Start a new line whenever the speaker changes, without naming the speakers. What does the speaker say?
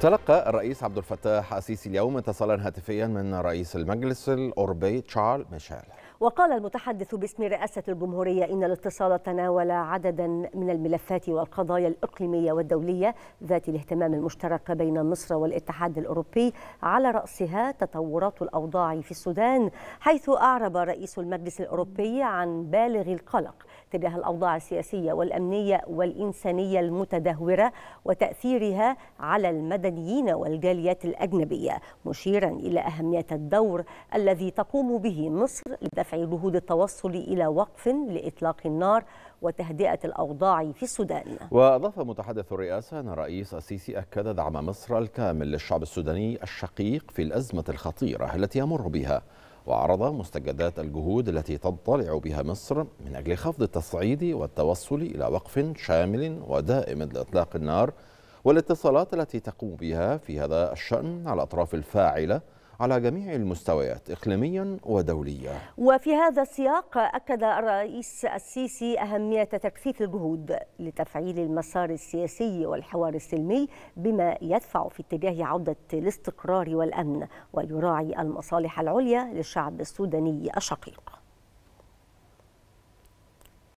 تلقى الرئيس عبد الفتاح السيسي اليوم اتصالا هاتفيا من رئيس المجلس الاوروبي تشارل ميشيل
وقال المتحدث باسم رئاسة الجمهورية إن الاتصال تناول عددا من الملفات والقضايا الإقليمية والدولية ذات الاهتمام المشترك بين مصر والاتحاد الأوروبي على رأسها تطورات الأوضاع في السودان حيث أعرب رئيس المجلس الأوروبي عن بالغ القلق تجاه الأوضاع السياسية والأمنية والإنسانية المتدهورة وتأثيرها على المدنيين والجاليات الأجنبية مشيرا إلى أهمية الدور الذي تقوم به مصر لدفع دفع جهود التوصل إلى وقف لإطلاق النار وتهدئة الأوضاع في السودان
وأضاف متحدث الرئاسة أن الرئيس السيسي أكد دعم مصر الكامل للشعب السوداني الشقيق في الأزمة الخطيرة التي يمر بها وعرض مستجدات الجهود التي تضطلع بها مصر من أجل خفض التصعيد والتوصل إلى وقف شامل ودائم لإطلاق النار والاتصالات التي تقوم بها في هذا الشأن على الأطراف الفاعلة على جميع المستويات إقليميا ودوليا
وفي هذا السياق أكد الرئيس السيسي أهمية تكثيف الجهود لتفعيل المسار السياسي والحوار السلمي بما يدفع في اتجاه عودة الاستقرار والأمن ويراعي المصالح العليا للشعب السوداني الشقيق